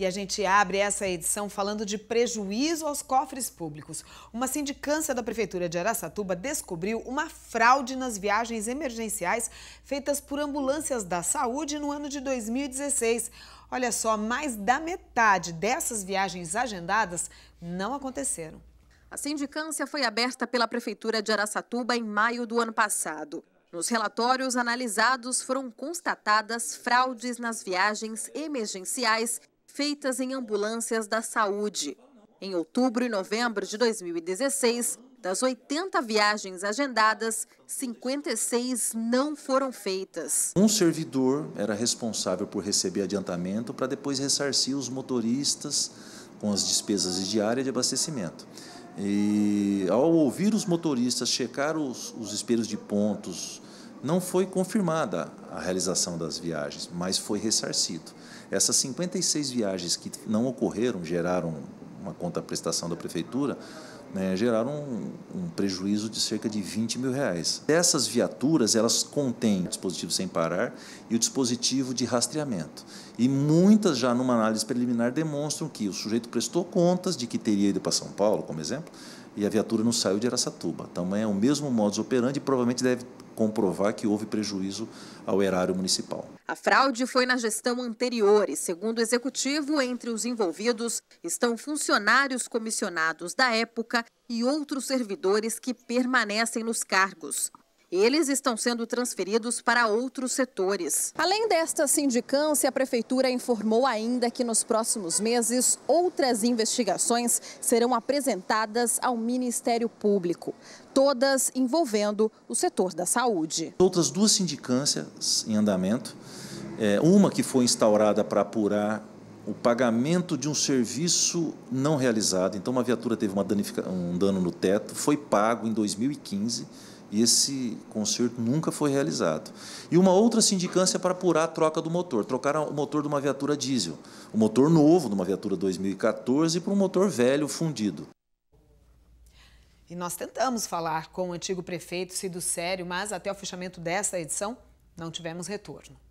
E a gente abre essa edição falando de prejuízo aos cofres públicos. Uma sindicância da Prefeitura de Araçatuba descobriu uma fraude nas viagens emergenciais feitas por ambulâncias da saúde no ano de 2016. Olha só, mais da metade dessas viagens agendadas não aconteceram. A sindicância foi aberta pela Prefeitura de Araçatuba em maio do ano passado. Nos relatórios analisados foram constatadas fraudes nas viagens emergenciais feitas em ambulâncias da saúde. Em outubro e novembro de 2016, das 80 viagens agendadas, 56 não foram feitas. Um servidor era responsável por receber adiantamento para depois ressarcir os motoristas com as despesas diárias de abastecimento. E ao ouvir os motoristas checar os, os espelhos de pontos, não foi confirmada a realização das viagens, mas foi ressarcido. Essas 56 viagens que não ocorreram, geraram uma contraprestação da prefeitura, né, geraram um, um, prejuízo de cerca de 20 mil reais. Essas viaturas, elas contêm o dispositivo sem parar e o dispositivo de rastreamento. E muitas já numa análise preliminar demonstram que o sujeito prestou contas de que teria ido para São Paulo, como exemplo, e a viatura não saiu de Aracatuba. Então é o mesmo modus operandi e provavelmente deve comprovar que houve prejuízo ao erário municipal. A fraude foi na gestão anterior e, segundo o executivo, entre os envolvidos estão funcionários comissionados da época e outros servidores que permanecem nos cargos. Eles estão sendo transferidos para outros setores. Além desta sindicância, a Prefeitura informou ainda que nos próximos meses outras investigações serão apresentadas ao Ministério Público, todas envolvendo o setor da saúde. Outras duas sindicâncias em andamento, eh, uma que foi instaurada para apurar o pagamento de um serviço não realizado. Então, uma viatura teve uma um dano no teto, foi pago em 2015 e esse conserto nunca foi realizado. E uma outra sindicância para apurar a troca do motor. Trocaram o motor de uma viatura diesel, o motor novo de uma viatura 2014 para um motor velho fundido. E nós tentamos falar com o antigo prefeito Cido Sério, mas até o fechamento desta edição não tivemos retorno.